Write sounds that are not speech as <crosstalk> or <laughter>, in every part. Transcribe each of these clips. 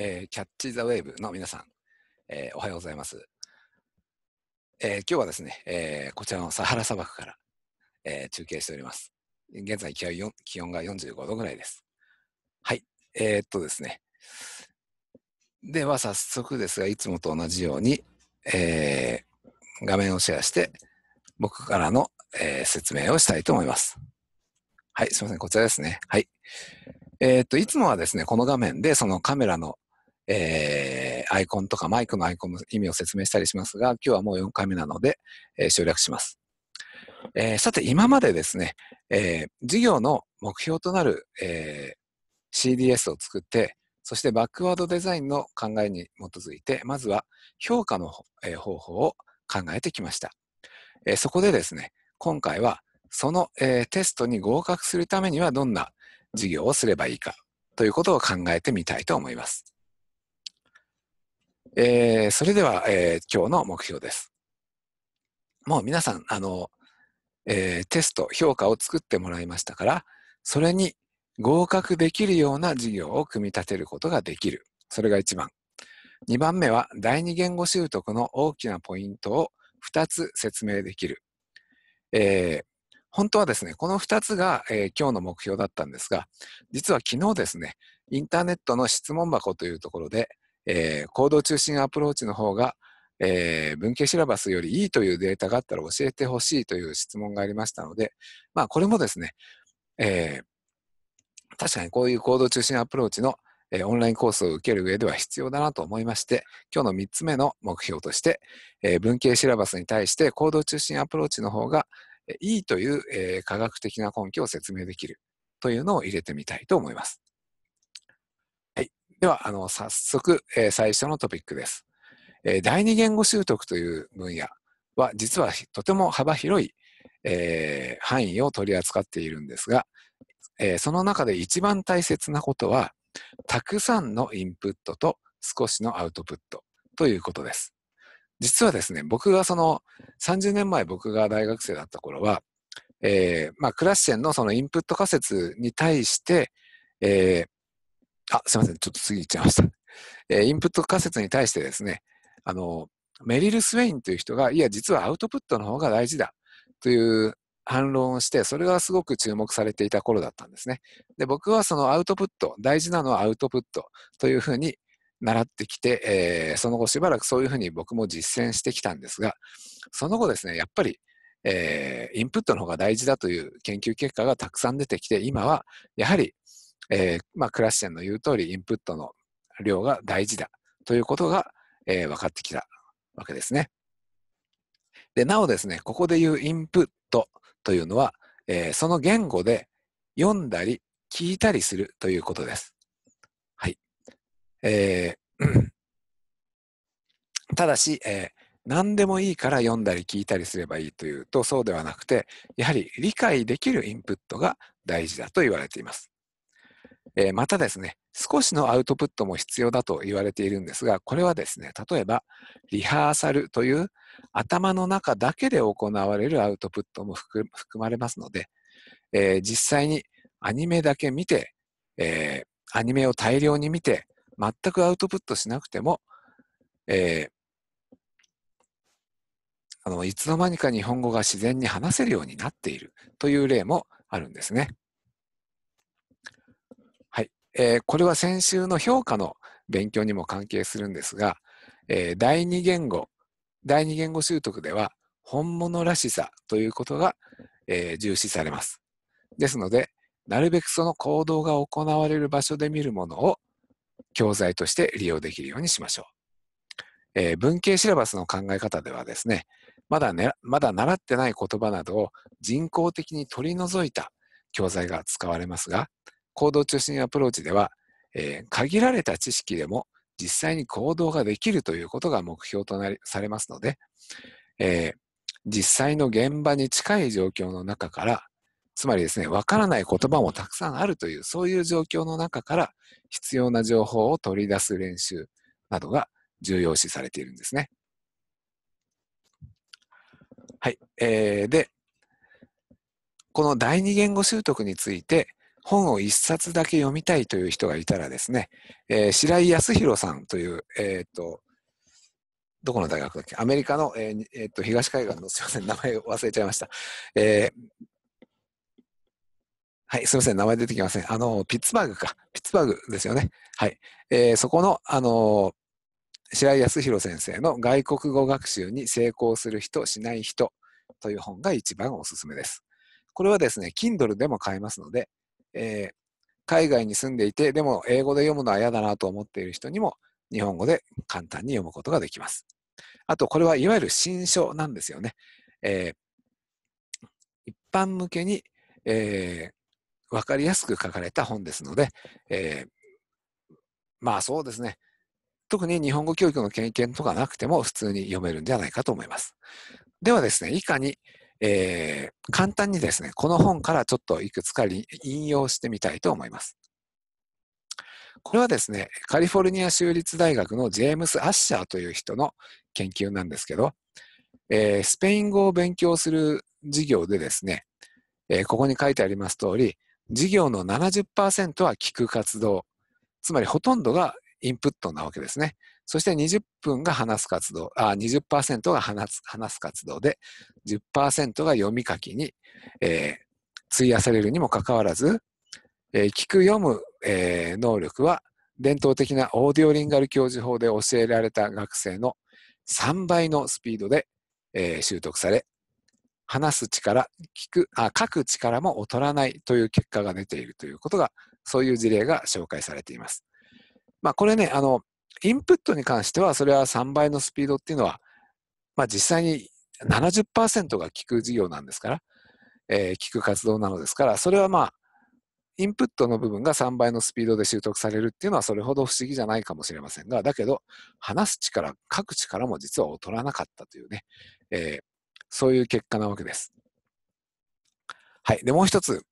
えー、キャッチ・ザ・ウェーブの皆さん、えー、おはようございます。えー、今日はですね、えこちらのサハラ砂漠から、え中継しております。現在気温気温が45度ぐらいです。はい、えっとですね。では早速ですが、いつもと同じように、え画面をシェアして、僕からの、え説明をしたいと思います。はい、すみません、こちらですね。はい。えっ、ー、と、いつもはですね、この画面でそのカメラのえー、アイコンとかマイクのアイコンの意味を説明したりしますが、今日はもう4回目なので、えー、省略します。えー、さて、今までですね、えー、事業の目標となる、えー、CDS を作って、そしてバックワードデザインの考えに基づいて、まずは評価の、え方法を考えてきました。えそこでですね、今回はその、えテストに合格するためにはどんな事業をすればいいかということを考えてみたいと思います。えー、それでは、えー、今日の目標です。もう皆さん、あの、えー、テスト、評価を作ってもらいましたから、それに合格できるような事業を組み立てることができる。それが1番。2番目は、第二言語習得の大きなポイントを2つ説明できる。えー、本当はですね、この2つが、えー、今日の目標だったんですが、実は昨日ですね、インターネットの質問箱というところで、えー、行動中心アプローチの方が、えー、文系シラバスよりいいというデータがあったら教えてほしいという質問がありましたので、まあ、これもですね、えー、確かにこういう行動中心アプローチの、えー、オンラインコースを受ける上では必要だなと思いまして、今日の3つ目の目標として、えー、文系シラバスに対して行動中心アプローチの方がいいという、えー、科学的な根拠を説明できるというのを入れてみたいと思います。では、あの、早速、えー、最初のトピックです。えー、第二言語習得という分野は、実はとても幅広い、えー、範囲を取り扱っているんですが、えー、その中で一番大切なことは、たくさんのインプットと少しのアウトプットということです。実はですね、僕がその30年前僕が大学生だった頃は、えー、まあ、クラッシェンのそのインプット仮説に対して、えー、あ、すいません。ちょっと次行っちゃいました。えー、インプット仮説に対してですね、あの、メリル・スウェインという人が、いや、実はアウトプットの方が大事だという反論をして、それがすごく注目されていた頃だったんですね。で、僕はそのアウトプット、大事なのはアウトプットというふうに習ってきて、えー、その後しばらくそういうふうに僕も実践してきたんですが、その後ですね、やっぱり、えー、インプットの方が大事だという研究結果がたくさん出てきて、今はやはりえー、まあ、クラッシェンの言う通りインプットの量が大事だということが、えー、分かってきたわけですね。でなおですね、ここで言うインプットというのは、えー、その言語で読んだり聞いたりするということです。はい。えー、ただし、えー、何でもいいから読んだり聞いたりすればいいというとそうではなくてやはり理解できるインプットが大事だと言われています。えー、またですね、少しのアウトプットも必要だと言われているんですが、これはですね、例えば、リハーサルという頭の中だけで行われるアウトプットも含まれますので、えー、実際にアニメだけ見て、えー、アニメを大量に見て、全くアウトプットしなくても、えあのいつの間にか日本語が自然に話せるようになっているという例もあるんですね。えー、これは先週の評価の勉強にも関係するんですが、えー、第二言語、第二言語習得では、本物らしさということが、えー、重視されます。ですので、なるべくその行動が行われる場所で見るものを教材として利用できるようにしましょう。えー、文系シラバスの考え方ではですね、まだね、まだ習ってない言葉などを人工的に取り除いた教材が使われますが、行動中心アプローチでは、えー、限られた知識でも実際に行動ができるということが目標となりされますので、えー、実際の現場に近い状況の中から、つまりですね、わからない言葉もたくさんあるという、そういう状況の中から必要な情報を取り出す練習などが重要視されているんですね。はい。えー、で、この第二言語習得について、本を一冊だけ読みたいという人がいたらですね、えー、白井康弘さんという、えー、っと、どこの大学だっけアメリカの、えー、えー、っと、東海岸の、<laughs> すいません、名前忘れちゃいました。えはい、すみません、名前出てきません。あの、ピッツバーグか。ピッツバーグですよね。はい。えー、そこの、あのー、白井康弘先生の外国語学習に成功する人、しない人という本が一番おすすめです。これはですね、Kindle でも買えますので、えー、海外に住んでいて、でも英語で読むのは嫌だなと思っている人にも、日本語で簡単に読むことができます。あと、これはいわゆる新書なんですよね。えー、一般向けに、えー、分かりやすく書かれた本ですので、えー、まあそうですね。特に日本語教育の経験とかなくても普通に読めるんじゃないかと思います。ではですね、以下に、えー、簡単にですね、この本からちょっといくつか引用してみたいと思います。これはですね、カリフォルニア州立大学のジェームス・アッシャーという人の研究なんですけど、えー、スペイン語を勉強する授業でですね、えー、ここに書いてあります通り、授業の70%は聞く活動、つまりほとんどが、インプットなわけですね。そして20分が話す活動、あ20%が話す話す活動で、10%が読み書きに、えー、費やされるにもかかわらず、えー、聞く読む、えー、能力は伝統的なオーディオリンガル教授法で教えられた学生の3倍のスピードで、えー、習得され、話す力、聞くあ、書く力も劣らないという結果が出ているということが、そういう事例が紹介されています。まあ、これね、あの、インプットに関しては、それは3倍のスピードっていうのは、まあ、実際に70%が聞く事業なんですから、えー、聞く活動なのですから、それはまあ、インプットの部分が3倍のスピードで習得されるっていうのはそれほど不思議じゃないかもしれませんが、だけど、話す力、書く力も実は劣らなかったというね、えー、そういう結果なわけです。はい。で、もう一つ、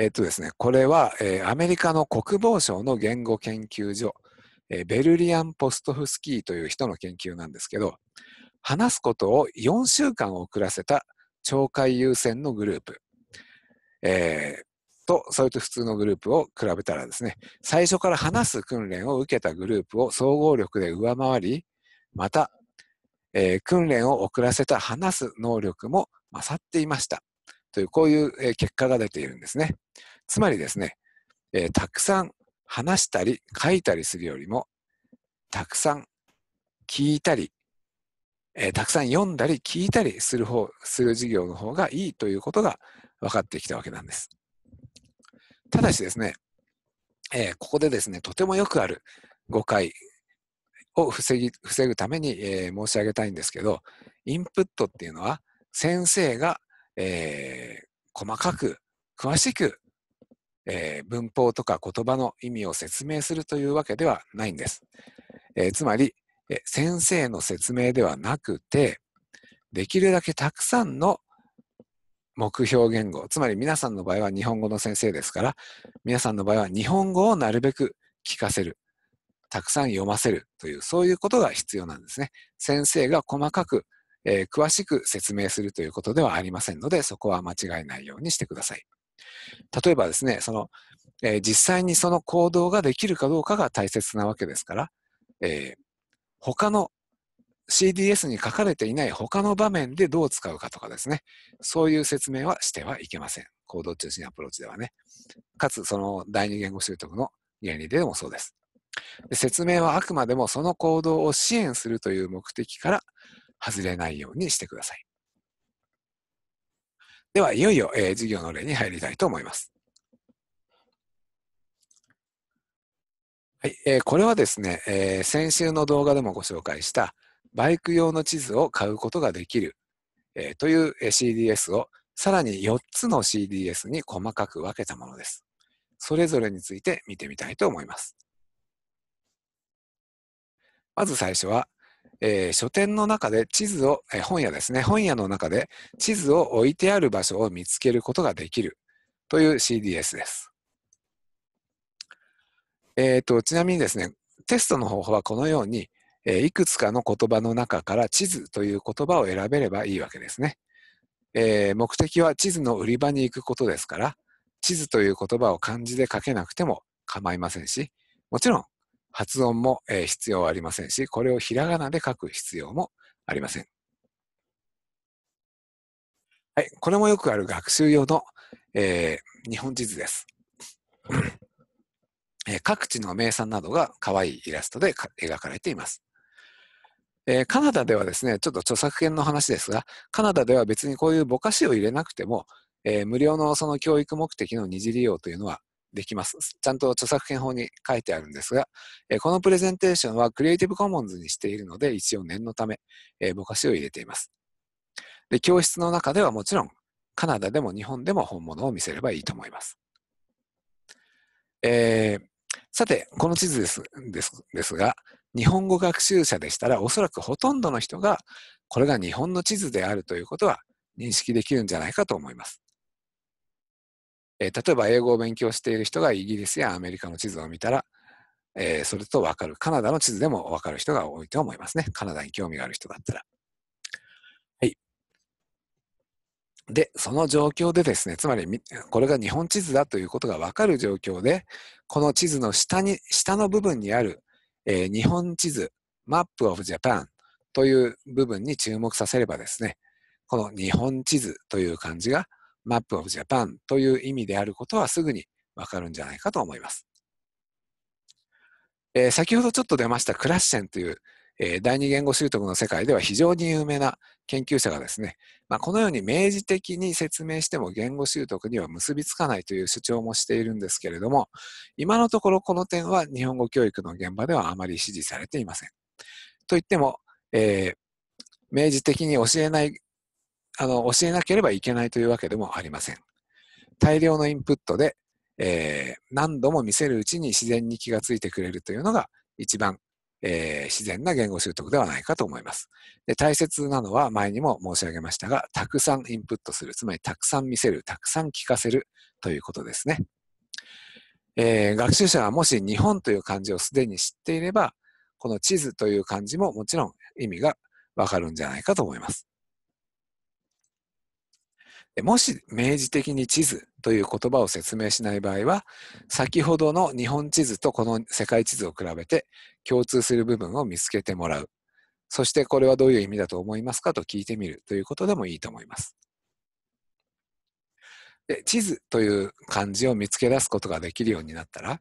えっとですね、これは、えー、アメリカの国防省の言語研究所、えー、ベルリアン・ポストフスキーという人の研究なんですけど、話すことを4週間遅らせた懲戒優先のグループ、えー、と、それと普通のグループを比べたらですね、最初から話す訓練を受けたグループを総合力で上回り、また、えー、訓練を遅らせた話す能力も勝っていました。というこういう結果が出ているんですね。つまりですね、えー、たくさん話したり書いたりするよりもたくさん聞いたり、えー、たくさん読んだり聞いたりする方する授業の方がいいということが分かってきたわけなんです。ただしですね、えー、ここでですねとてもよくある誤解を防ぎ防ぐために、えー、申し上げたいんですけどインプットっていうのは先生がえー、細かく、詳しく、えー、文法とか言葉の意味を説明するというわけではないんです。えー、つまり、え先生の説明ではなくて、できるだけたくさんの目標言語、つまり皆さんの場合は日本語の先生ですから、皆さんの場合は日本語をなるべく聞かせる、たくさん読ませるという、そういうことが必要なんですね。先生が細かくえー、詳しく説明するということではありませんので、そこは間違えないようにしてください。例えばですね、その、えー、実際にその行動ができるかどうかが大切なわけですから、えー、他の CDS に書かれていない他の場面でどう使うかとかですね、そういう説明はしてはいけません。行動中心アプローチではね。かつ、その第二言語習得の原理でもそうですで。説明はあくまでもその行動を支援するという目的から外れないようにしてください。では、いよいよ、えー、授業の例に入りたいと思います。はい、えー、これはですね、えー、先週の動画でもご紹介したバイク用の地図を買うことができる、えー、という CDS をさらに4つの CDS に細かく分けたものです。それぞれについて見てみたいと思います。まず最初はえー、書店の中で地図を、えー、本屋ですね、本屋の中で地図を置いてある場所を見つけることができるという CDS です。えーと、ちなみにですね、テストの方法はこのように、えー、いくつかの言葉の中から地図という言葉を選べればいいわけですね。えー、目的は地図の売り場に行くことですから、地図という言葉を漢字で書けなくても構いませんし、もちろん発音も、え必要ありませんし、これをひらがなで書く必要もありません。はい、これもよくある学習用の、えー、日本地図です。え各地の名産などが可愛いイラストで描かれています。えー、カナダではですね、ちょっと著作権の話ですが、カナダでは別にこういうぼかしを入れなくても、えー、無料のその教育目的の二次利用というのはできます。ちゃんと著作権法に書いてあるんですが、えこのプレゼンテーションはクリエイティブコモンズにしているので、一応念のため、えぼかしを入れています。で、教室の中ではもちろん、カナダでも日本でも本物を見せればいいと思います。えー、さて、この地図ですですですが、日本語学習者でしたら、おそらくほとんどの人が、これが日本の地図であるということは認識できるんじゃないかと思います。えー、例えば英語を勉強している人がイギリスやアメリカの地図を見たら、えー、それと分かる。カナダの地図でも分かる人が多いと思いますね。カナダに興味がある人だったら。はい。で、その状況でですね、つまり、これが日本地図だということが分かる状況で、この地図の下に、下の部分にある、えー、日本地図、マップオブジャパンという部分に注目させればですね、この日本地図という漢字がマップオブジャパンという意味であることはすぐにわかるんじゃないかと思います。えー、先ほどちょっと出ましたクラッシェンという、えー、第二言語習得の世界では非常に有名な研究者がですね、まあ、このように明示的に説明しても言語習得には結びつかないという主張もしているんですけれども、今のところこの点は日本語教育の現場ではあまり支持されていません。といっても、えー、明示的に教えないあの、教えなければいけないというわけでもありません。大量のインプットで、えー、何度も見せるうちに自然に気がついてくれるというのが一番、えー、自然な言語習得ではないかと思います。で大切なのは前にも申し上げましたが、たくさんインプットする、つまりたくさん見せる、たくさん聞かせるということですね。えー、学習者はもし日本という漢字をすでに知っていれば、この地図という漢字ももちろん意味がわかるんじゃないかと思います。もし明示的に地図という言葉を説明しない場合は、先ほどの日本地図とこの世界地図を比べて共通する部分を見つけてもらう。そしてこれはどういう意味だと思いますかと聞いてみるということでもいいと思います。で地図という漢字を見つけ出すことができるようになったら、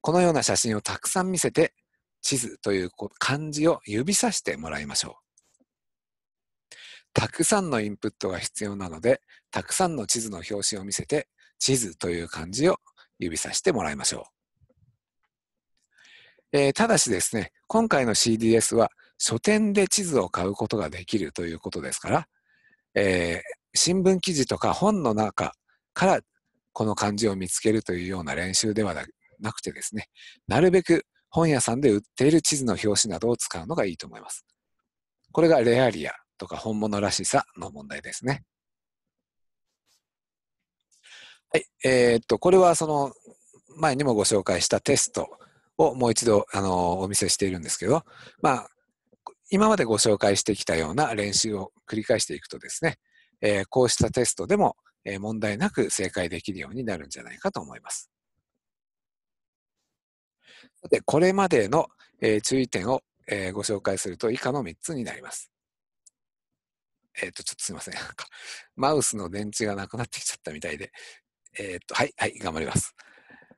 このような写真をたくさん見せて、地図という漢字を指さしてもらいましょう。たくさんのインプットが必要なので、たくさんの地図の表紙を見せて、地図という漢字を指さしてもらいましょう。えー、ただしですね、今回の CDS は書店で地図を買うことができるということですから、えー、新聞記事とか本の中からこの漢字を見つけるというような練習ではなくてですね、なるべく本屋さんで売っている地図の表紙などを使うのがいいと思います。これがレアリアとか本物らしさの問題ですね。はい。えー、っと、これはその前にもご紹介したテストをもう一度あのお見せしているんですけど、まあ、今までご紹介してきたような練習を繰り返していくとですね、えー、こうしたテストでも、えー、問題なく正解できるようになるんじゃないかと思います。さて、これまでの、えー、注意点を、えー、ご紹介すると以下の3つになります。えっ、ー、と、ちょっとすいません。マウスの電池がなくなってきちゃったみたいで。えっ、ー、と、はい、はい、頑張ります。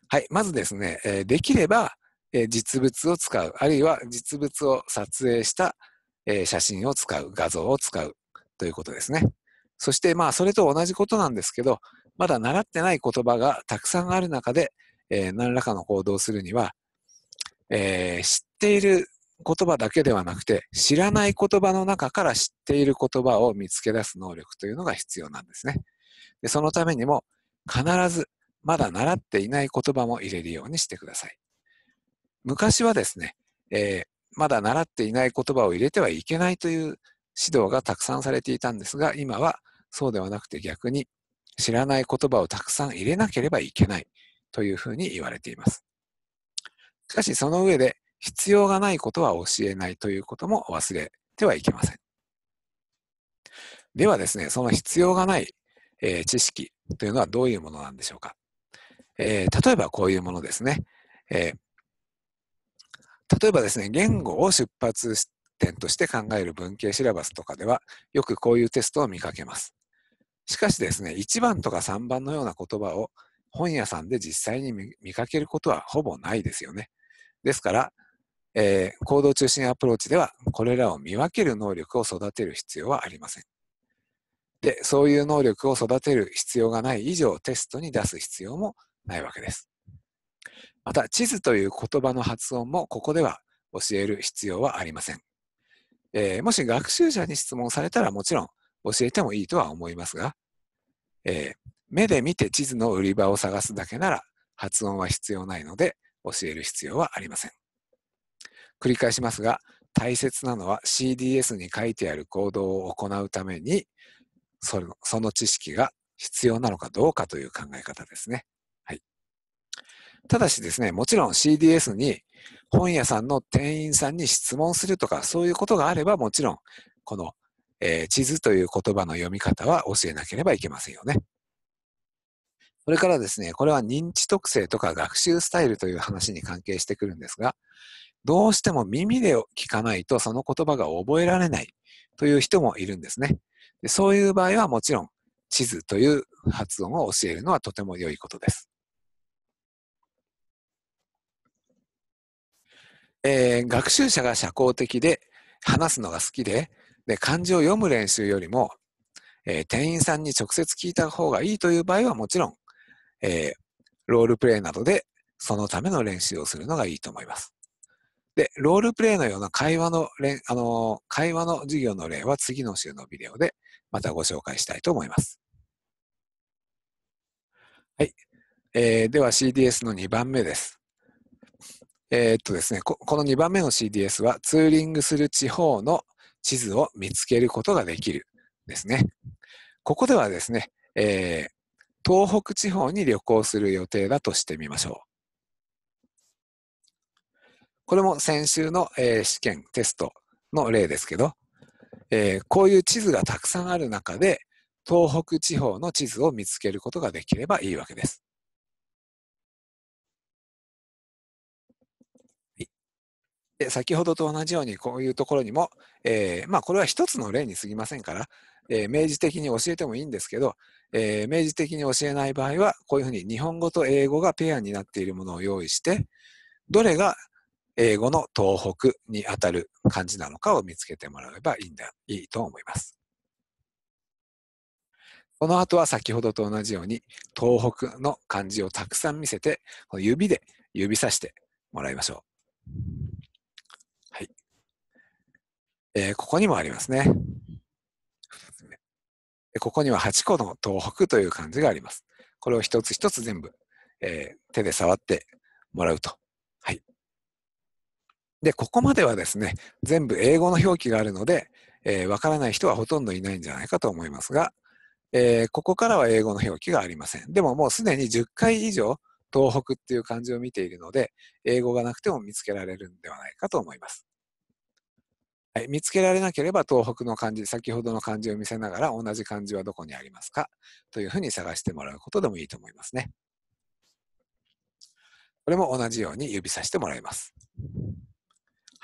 はい、まずですね、えー、できれば、え実物を使う、あるいは実物を撮影した、え写真を使う、画像を使うということですね。そして、まあ、それと同じことなんですけど、まだ習ってない言葉がたくさんある中で、え何らかの行動をするには、え知っている言葉だけではなくて知らない言葉の中から知っている言葉を見つけ出す能力というのが必要なんですね。でそのためにも必ずまだ習っていない言葉も入れるようにしてください。昔はですね、えー、まだ習っていない言葉を入れてはいけないという指導がたくさんされていたんですが、今はそうではなくて逆に知らない言葉をたくさん入れなければいけないというふうに言われています。しかしその上で必要がないことは教えないということも忘れてはいけません。ではですね、その必要がない、えー、知識というのはどういうものなんでしょうか。えー、例えばこういうものですね。えー、例えばですね、言語を出発点として考える文系シラバスとかでは、よくこういうテストを見かけます。しかしですね、1番とか3番のような言葉を本屋さんで実際に見かけることはほぼないですよね。ですから、えー、行動中心アプローチではこれらを見分ける能力を育てる必要はありません。で、そういう能力を育てる必要がない以上テストに出す必要もないわけです。また、地図という言葉の発音もここでは教える必要はありません。えー、もし学習者に質問されたらもちろん教えてもいいとは思いますが、えー、目で見て地図の売り場を探すだけなら発音は必要ないので教える必要はありません。繰り返しますが、大切なのは CDS に書いてある行動を行うためにその、その知識が必要なのかどうかという考え方ですね。はい。ただしですね、もちろん CDS に本屋さんの店員さんに質問するとか、そういうことがあればもちろん、この、えー、地図という言葉の読み方は教えなければいけませんよね。それからですね、これは認知特性とか学習スタイルという話に関係してくるんですが、どうしても耳で聞かないとその言葉が覚えられないという人もいるんですね。でそういう場合はもちろん地図という発音を教えるのはとても良いことです。えー、学習者が社交的で話すのが好きでで漢字を読む練習よりも、えー、店員さんに直接聞いた方がいいという場合はもちろん、えー、ロールプレイなどでそのための練習をするのがいいと思います。で、ロールプレイのような会話の、あの、会話の授業の例は次の週のビデオでまたご紹介したいと思います。はい。えー、では CDS の2番目です。えー、っとですねこ、この2番目の CDS はツーリングする地方の地図を見つけることができるですね。ここではですね、えー、東北地方に旅行する予定だとしてみましょう。これも先週の、えー、試験、テストの例ですけど、えー、こういう地図がたくさんある中で、東北地方の地図を見つけることができればいいわけです。で先ほどと同じようにこういうところにも、えー、まあ、これは一つの例にすぎませんから、えー、明示的に教えてもいいんですけど、えー、明示的に教えない場合はこういうふうに日本語と英語がペアになっているものを用意してどれが英語の東北にあたる漢字なのかを見つけてもらえばいいんだ、いいと思います。この後は先ほどと同じように、東北の漢字をたくさん見せて、指で指さしてもらいましょう。はい。えー、ここにもありますね。ここには8個の東北という漢字があります。これを一つ一つ全部、えー、手で触ってもらうとで、ここまではですね、全部英語の表記があるので、えー、からない人はほとんどいないんじゃないかと思いますが、えー、ここからは英語の表記がありません。でももうすでに10回以上、東北っていう漢字を見ているので、英語がなくても見つけられるんではないかと思います。はい、見つけられなければ東北の漢字、先ほどの漢字を見せながら同じ漢字はどこにありますかというふうに探してもらうことでもいいと思いますね。これも同じように指さしてもらいます。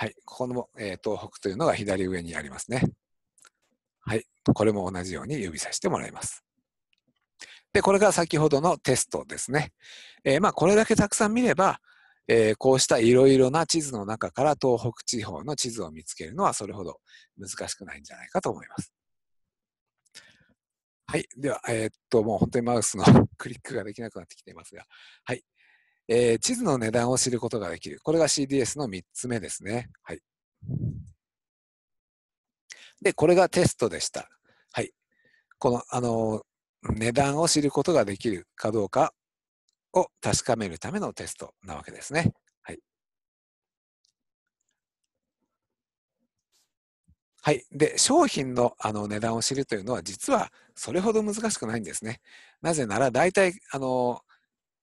はい、ここの、えー、東北というのが左上にありますね。はい、これも同じように指さしてもらいます。で、これが先ほどのテストですね。えー、まあ、これだけたくさん見れば、えー、こうしたいろいろな地図の中から東北地方の地図を見つけるのはそれほど難しくないんじゃないかと思います。はい。では、えー、っと、もう本当にマウスの <laughs> クリックができなくなってきていますが、はい。えー、地図の値段を知ることができる。これが CDS の3つ目ですね。はい。で、これがテストでした。はい。この、あの、値段を知ることができるかどうかを確かめるためのテストなわけですね。はい。はい。で、商品のあの値段を知るというのは、実はそれほど難しくないんですね。なぜなら、大体、あの、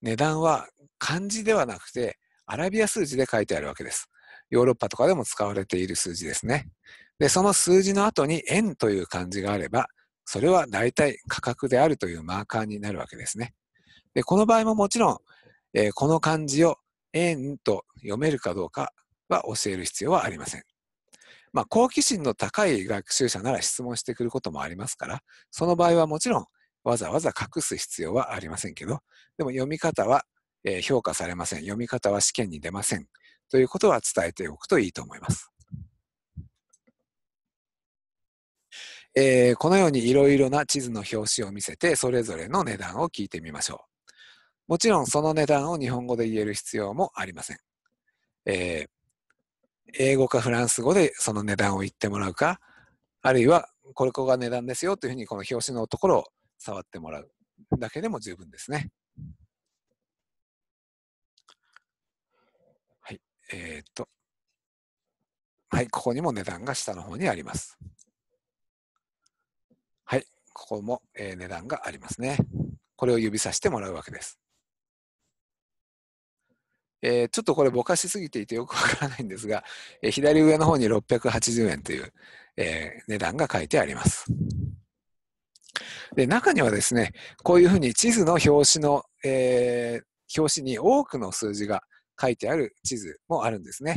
値段は漢字ではなくてアラビア数字で書いてあるわけです。ヨーロッパとかでも使われている数字ですね。で、その数字の後に円という漢字があれば、それは大体価格であるというマーカーになるわけですね。で、この場合ももちろん、えー、この漢字を円と読めるかどうかは教える必要はありません。まあ、好奇心の高い学習者なら質問してくることもありますから、その場合はもちろん、わざわざ隠す必要はありませんけど、でも読み方は評価されません。読み方は試験に出ません。ということは伝えておくといいと思います。えー、このようにいろいろな地図の表紙を見せて、それぞれの値段を聞いてみましょう。もちろんその値段を日本語で言える必要もありません。えー、英語かフランス語でその値段を言ってもらうか、あるいはこれこが値段ですよというふうにこの表紙のところを触ってもらうだけでも十分ですね。はい、えー、っと。はい、ここにも値段が下の方にあります。はい、ここも、えー、値段がありますね。これを指さしてもらうわけです。えー、ちょっとこれぼかしすぎていてよくわからないんですが、えー、左上の方に680円という、えー、値段が書いてあります。で中にはですね、こういうふうに地図の表紙の、えー、表紙に多くの数字が書いてある地図もあるんですね。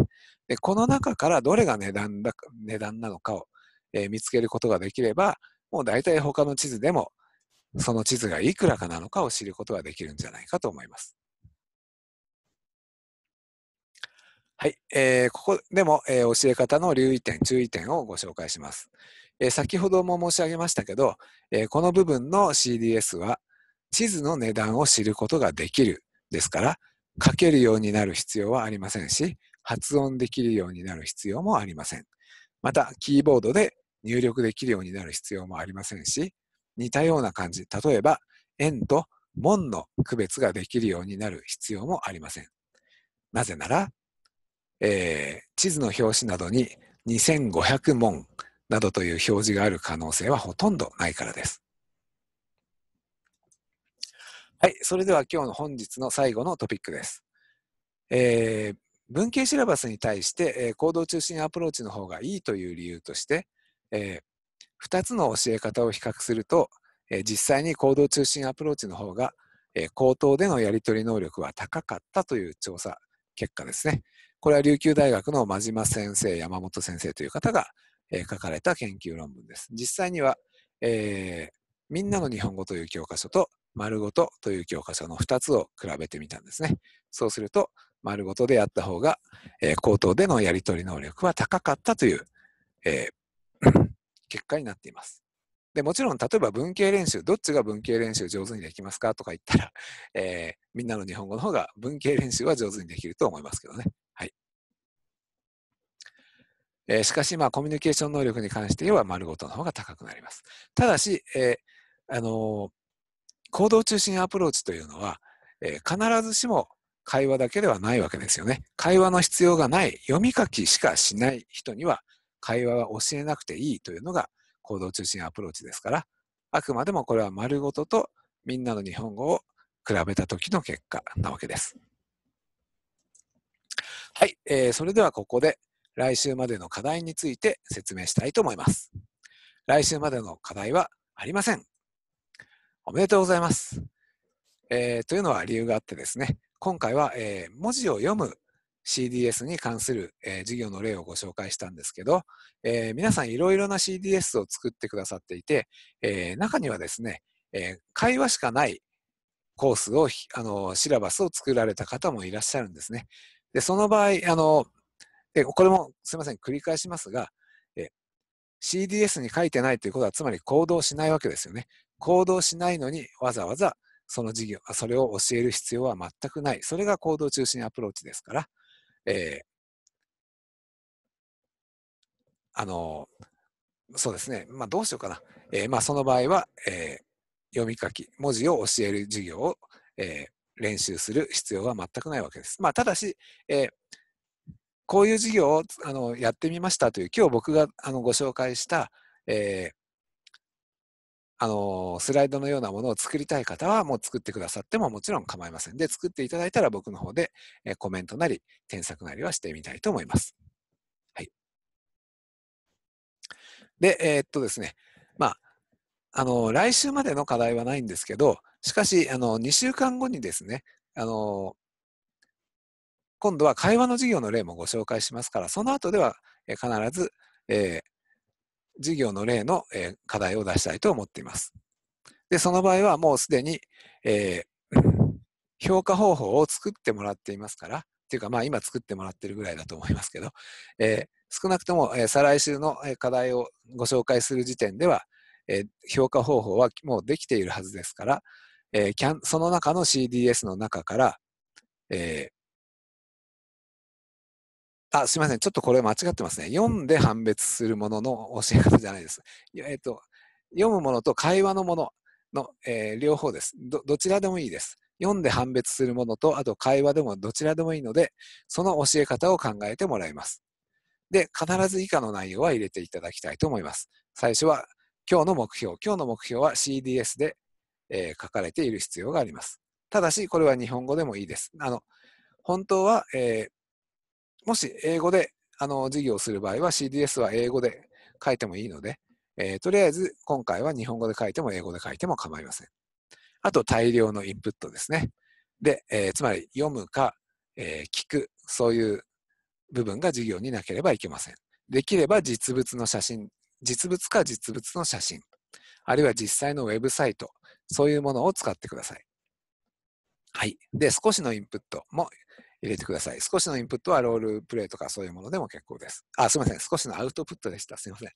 でこの中からどれが値段だ値段なのかを、えー、見つけることができれば、もう大体他の地図でもその地図がいくらかなのかを知ることができるんじゃないかと思います。はい、えー、ここでも、えー、教え方の留意点、注意点をご紹介します。え先ほども申し上げましたけど、えこの部分の CDS は地図の値段を知ることができるですから書けるようになる必要はありませんし発音できるようになる必要もありませんまたキーボードで入力できるようになる必要もありませんし似たような感じ例えば円と門の区別ができるようになる必要もありませんなぜなら、えー、地図の表紙などに2500門などという表示がある可能性はほとんどないからです。はい、それでは今日の本日の最後のトピックです。えー、文系シラバスに対して、えー、行動中心アプローチの方がいいという理由として、えー、2つの教え方を比較すると、えー、実際に行動中心アプローチの方が、えー、口頭でのやり取り能力は高かったという調査結果ですね。これは琉球大学の真島先生、山本先生という方が、え書かれた研究論文です。実際には、えー、みんなの日本語という教科書と、丸ごとという教科書の2つを比べてみたんですね。そうすると、丸ごとでやった方が、えー、口頭でのやり取り能力は高かったという、えー、<laughs> 結果になっています。でもちろん、例えば文系練習、どっちが文系練習上手にできますかとか言ったら、えー、みんなの日本語の方が文系練習は上手にできると思いますけどね。えー、しかし、まあ、コミュニケーション能力に関して言えば丸ごとの方が高くなります。ただし、えー、あのー、行動中心アプローチというのは、え必ずしも会話だけではないわけですよね。会話の必要がない読み書きしかしない人には会話は教えなくていいというのが行動中心アプローチですから、あくまでもこれは丸ごととみんなの日本語を比べた時の結果なわけです。はい、えー、それではここで来週までの課題について説明したいと思います。来週までの課題はありません。おめでとうございます。えー、というのは理由があってですね、今回は、えー、文字を読む CDS に関する、えー、授業の例をご紹介したんですけど、えー、皆さんいろいろな CDS を作ってくださっていて、えー、中にはですね、え会話しかないコースを、あの、シラバスを作られた方もいらっしゃるんですね。で、その場合、あの、で、これもすみません、繰り返しますが、え CDS に書いてないということは、つまり行動しないわけですよね。行動しないのにわざわざその事業、それを教える必要は全くない。それが行動中心アプローチですから、えー、あの、そうですね、まあ、どうしようかな。えー、まあ、その場合は、えー、読み書き、文字を教える授業を、え練習する必要は全くないわけです。まあ、ただし、えーこういう事業をあのやってみましたという、今日僕があのご紹介した、えー、あのスライドのようなものを作りたい方は、もう作ってくださってももちろん構いません。で、作っていただいたら僕の方で、えー、コメントなり、添削なりはしてみたいと思います。はい。で、えー、っとですね、まあ、あの、来週までの課題はないんですけど、しかし、あの、2週間後にですね、あの、今度は会話の授業の例もご紹介しますから、その後では必ず、えー、授業の例の、えー、課題を出したいと思っています。で、その場合はもうすでに、えー、評価方法を作ってもらっていますから、っていうかまあ今作ってもらってるぐらいだと思いますけど、えー、少なくとも、えー、再来週の課題をご紹介する時点では、えー、評価方法はもうできているはずですから、えー、その中の CDS の中から、えー、あ、すみません。ちょっとこれ間違ってますね。読んで判別するものの教え方じゃないです。えっと、読むものと会話のものの、えー、両方ですど。どちらでもいいです。読んで判別するものと、あと会話でもどちらでもいいので、その教え方を考えてもらいます。で、必ず以下の内容は入れていただきたいと思います。最初は、今日の目標。今日の目標は CDS で、えー、書かれている必要があります。ただし、これは日本語でもいいです。あの、本当は、えーもし英語であの授業をする場合は CDS は英語で書いてもいいので、えー、とりあえず今回は日本語で書いても英語で書いても構いません。あと大量のインプットですね。で、えー、つまり読むか、えー、聞く、そういう部分が授業になければいけません。できれば実物の写真、実物か実物の写真、あるいは実際のウェブサイト、そういうものを使ってください。はい。で、少しのインプットも入れてください。少しのインプットはロールプレイとかそういうものでも結構です。あ、すみません。少しのアウトプットでした。すみません。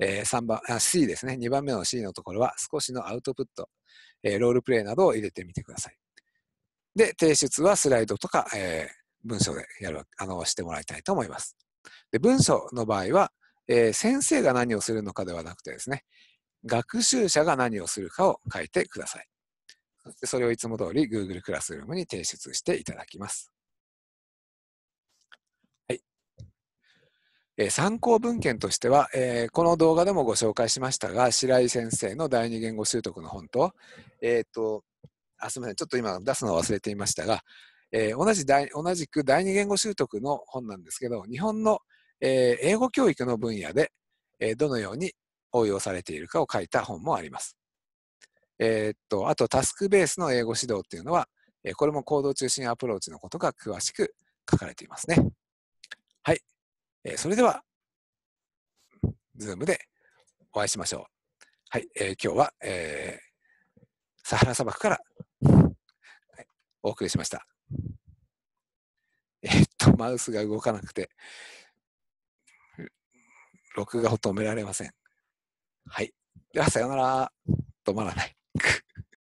えー、3番あ、C ですね。2番目の C のところは少しのアウトプット、えー、ロールプレイなどを入れてみてください。で、提出はスライドとか、えー、文章でやる、あの、してもらいたいと思います。で、文章の場合は、えー、先生が何をするのかではなくてですね、学習者が何をするかを書いてください。それをいつも通り Google クラスルームに提出していただきます。参考文献としては、えー、この動画でもご紹介しましたが、白井先生の第二言語習得の本と、えっ、ー、と、あ、すみません、ちょっと今出すのを忘れていましたが、えー、同じ同じく第二言語習得の本なんですけど、日本の、え英語教育の分野で、えどのように応用されているかを書いた本もあります。えっと、あと、タスクベースの英語指導っていうのは、えこれも行動中心アプローチのことが詳しく書かれていますね。えそれでは、ズームでお会いしましょう。はい、えー、今日は、えー、サハラ砂漠から、はい、お送りしました。えー、っと、マウスが動かなくて、録画を止められません。はい。では、さようなら。止まらない。